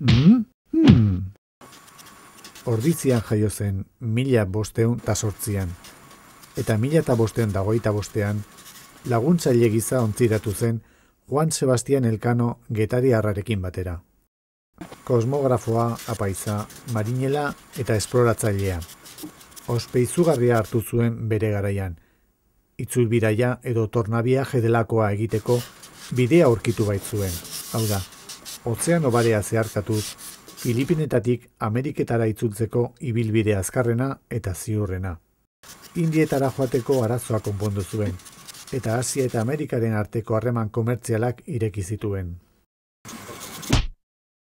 Hmm? Hmm. Ordizian jaio zen mila bosteun ta sortzian. Eta mila eta bosteun dagoita bostean, laguntzaile giza ontziratu zen Juan Sebastian Elkano getari harrarekin batera. Kosmografoa, apaiza, marinela eta esploratzailea. Ospe izugarria hartu zuen bere garaian. Itzulbiraia edo tornabia jedelakoa egiteko bidea aurkitu baitzuen. Hau da, ozeano barea zeharkatuz, Filipinetatik Ameriketara itzultzeko ibilbide azkarrena eta ziurrena. Indietara joateko arazoa konpondu zuen, eta Asia eta Amerikaren arteko harreman komertzialak ireki zituen.